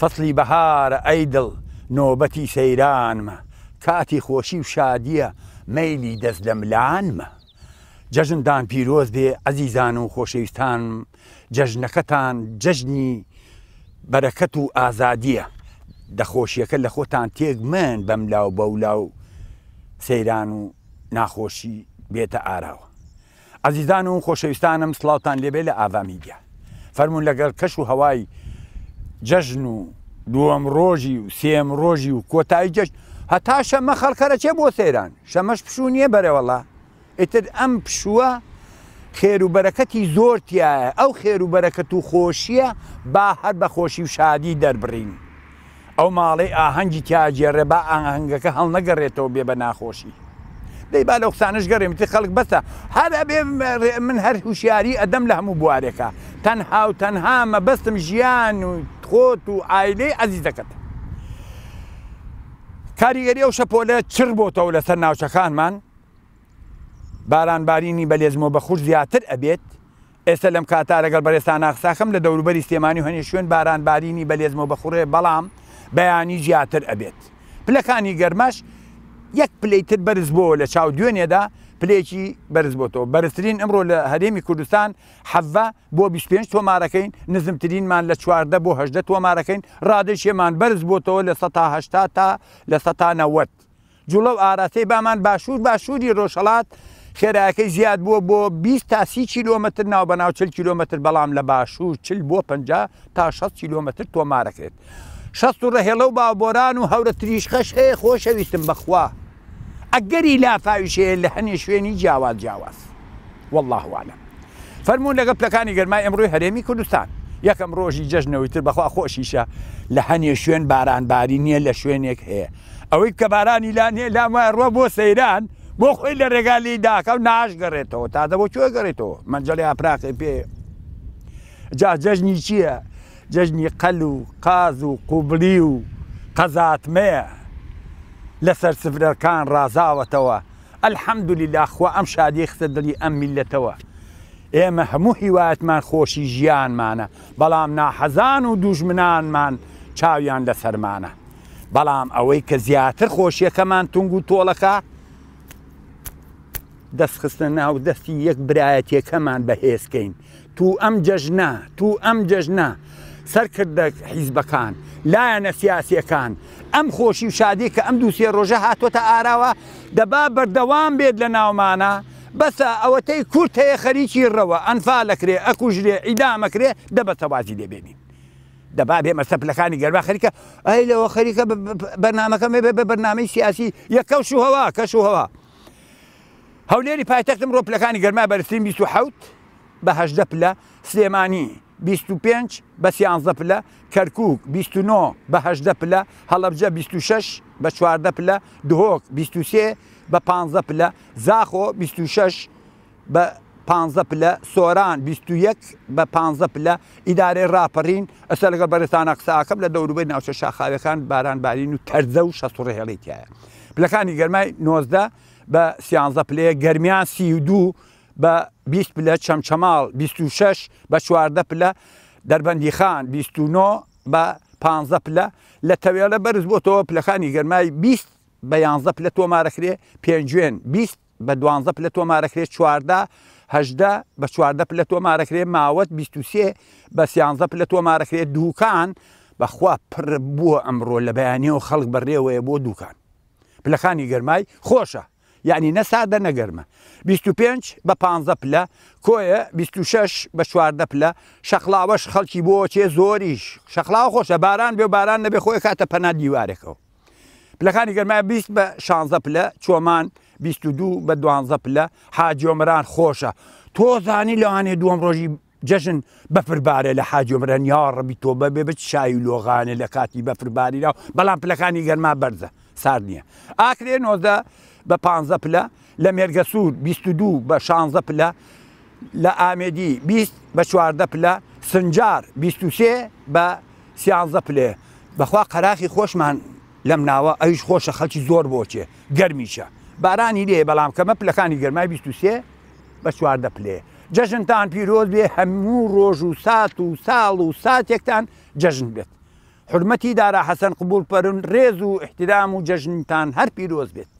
فەصلی بەهارە ئەیدڵ نۆبەتی سەیرانمە کاتی خۆشی و شادیە مەلی دەست لە ملانمە جەژندان پیرۆز بێ ئەزیزان و خۆشەویستان جەژنەکەتان جەژنی بەرەکەت و ئازادیە دەخۆشیەکە لە خۆتان تێک من بەملاو بەولاو سەیران و ناخۆشی بێتە ئاراوە ئازیزان و خۆشەویستانم سلااوان لێبێ لە ئاوامیدیا فەرمونون لەگەر کەش و هەوای جەژن و دووەم ڕۆژی و سێم ڕۆژی و کۆتایی جەشت هەتا شەمە خەڵکەرە چێ بۆ سێران شەمەش پشوو نییە بەرەوەڵا ئیتر ئەم پشووە خێروبەرەکەتی زۆرتیایە ئەو خێروبەرەکەت و خۆشیە با هەر بە خۆشی و شادی دەربڕین ئەو ماڵی ئاهەنگی تیاجێڕێ با ئاهنگەکە هەڵ نەگەڕێتەوە بێ بە ناخۆشی دەی با لە قسانش گەڕێمتی خەڵک بەسە هەر ئەبێ من هەر هوشیاری ئەدەم لە هەموو بوارێکە تەنها و تەنها مە بەستم ژیان و خۆت و ئایلەی ئەزیزەکەت کاریگەری ئەو شەپۆلە چر بۆتەوە لەسەر ناوچەکانمان بارانبارینی بەلێزمەوە بە خوش زیاتر ئەبێت ئێستا لەم کاتا لەگەڵ بەرێستان ناخساخم لە دەوروبەری سێمانی هەنێ شوێن بارانبارینی بەلێزمەوە بەخوڕێ بەڵام بەیانی زیاتر ئەبێت پلەکانی گەرمەش یەک پلیتر بەرز بۆ لە چاو دوێنێدا پلێکی بەرز بۆتەوە بەرزترین ئەمڕۆ لە هەرێمی کوردستان حەڤە بۆ 25 تۆمارەکەین نزمترینمان لە چواردە بۆ هەدە تۆمارەکەین ڕادێشێمان بەرز بۆتەوە لە 1970 تا لە 1990 جوڵە و ئاراسی بامان باشوور باشووری ڕۆژەڵات خێراەکەی زیاد بووە بۆ 20 تا سی کیلومتر ناو بەناو 40 کیلومتر بەڵام لە باشوور چل بۆ 50 تا 6 کیلومتر تۆمارەکەێت. شەست و ڕەهێڵە و باوبۆران و هەورە تریشخەش هەیە خۆشەویستم بەخوا ئەگەری لافاویشەیە لە هەنێ شوێنی جیاواز جیاواز والله وعلم فەرمونون لەگە پلەکانی گەرمای ئەمڕۆی هەرێمی کوردستان یەکەم ڕۆژی جەژنەوەیتر بەخوا خۆشیشە لە هەنێ شوێن بارانباری نییە لە شوێنێک هەیە ئەوەی کە بارانی لا نیە لامە ڕۆ بۆ سەیران بۆ خۆی لە ڕێگالی داکە و ناشگەڕێتەوە تا دەبۆ کوێ گەڕێتەوە منجڵی ئاپراقی پێ جا جەژنی چییە؟ جەژنی قەل و قاز و قوبلی و قەزاتمەیە لەسەر سفرەکان ڕازاوەتەوە ئەلحەمدولیلا خوا ئەم شادی خستە دڵی ئەم میلەتەوە ئێمە هەموو هیوایەتمان خۆشی ژیانمانە بەڵام ناحەزان و دوژمنانمان چاویان لە سەرمانە بەڵام ئەوەی کە زیاتر خۆشیەکەمان تونگ و تۆڵەکە دەستخستە ناو دەستی یەک برایەتیەکەمان بەهێزکەین تو ئەم جەژنا تو ئەم جەژنا سەرکردە حیزبەکان لایەنە سیاسیەکان ئەم خۆشی و شادی کە ئەم دووسێ ڕۆژە هاتوۆتە ئاراوە دەبا بەردەوام بێت لە ناومانە بەسە ئەوەتەی کورت هەیە خەریکی ڕەوە ئەنفا لەکرێ ئەکوژرێ ئیدامەکرێ دەبەتەوازی لێبێنین. دەبا بێمە سەپلەکانی گەرما خەریکە ئەی لەوە خەریکە بەرنمەکەم بێ بە بەرنامەی سیاسی یەکەوش و هەوا کەش و هەوا. هەولێری پایتەختم ڕۆپلەکانی گەرما بەرسین 1970 بەهدە پلە سلێمانی 25 بە سیانزە پلە کەرکک 29 بەهدە پلە هەڵبجە 26 بە چواردە پلە دهۆک 23 بە 15 پلە زاخۆ 26 بە 15 پلە سۆران 21 بە 15 پلە ئیدارێ ڕاپەڕین ئەسە لەگە بەرستانە قساکەم لە دەوروبەی ناوچە شاخاوەکان بارانبارین و تەرزە و شەسوڕ هێڵێتیایە. پلەکانی گەرمای 19 بە سیانزە پلەیە گەرمیان سی و دوو بە 20 پلە چەمچەماڵ 26 بە چواردە پلە دەربەندی خان 29 بە 15 پلە لە تەوێڵە بەرز بۆتەوە پلەخانی گەرمای 20 بە 11 پلە تۆمارەکرێ پێنجێن 20 بە 12 پلە تۆمارەکرێ چواردە هەدە بە چواردە پلە تۆمارەکرێ ماوەت 23 بە سیانزە پلە تۆمارەکرێ دووکان بەخوا پڕ بووە ئەمڕۆ لە بەیانەوە خەڵک بەڕێوەیە بۆ دووکان پلەخانی گەرمای خۆشە یعنی نەسادە نەگەرمە 25 بە 15 پلە کۆیە 26 بە چواردە پلە شەخلاوەش خەڵکی بۆ چێ زۆریش شەخلااو خۆشە باران بێ باران نەبێ خۆی کاتە پەنا دیوارێکەوە پلەکانی گەرمای 20 بە 16 پلە چۆمان 22 بە 12 پلە حاجۆمران خۆشە تۆ زانی لەوانێ دووەم ڕۆژی جەژن بەفربارە لە حاجۆمرەن یا ڕبی تۆ بەبێ بچ شای و لۆغانە لە کاتی بەفرباریرا بەڵام پلەکانی گەرما بەرزە سار نییە ئاکرێ نۆزە بە پ پلە لە مێرگە سوور 22 بە 16 پلە لە ئامێدی 20 بە چواردە پلە سنجار 23 بە سیانزە پلێ بەخوا قەراخی خۆشمان لەم ناوە ئەوش خۆشە خەلکی زۆر بۆچێ گەرمیشە بارانی لێ بەڵام کەمە پلەکانی گەرمای 23 بە چواردە پلێ جەژنتان پیرۆز بێ هەموو ڕۆژ و سات و ساڵ و ساتێکتان جەژن بێت حرمەتی دارا حەسەن قبول پەرن ڕێز و احتدام و جەژنتان هەر پیرۆز بێت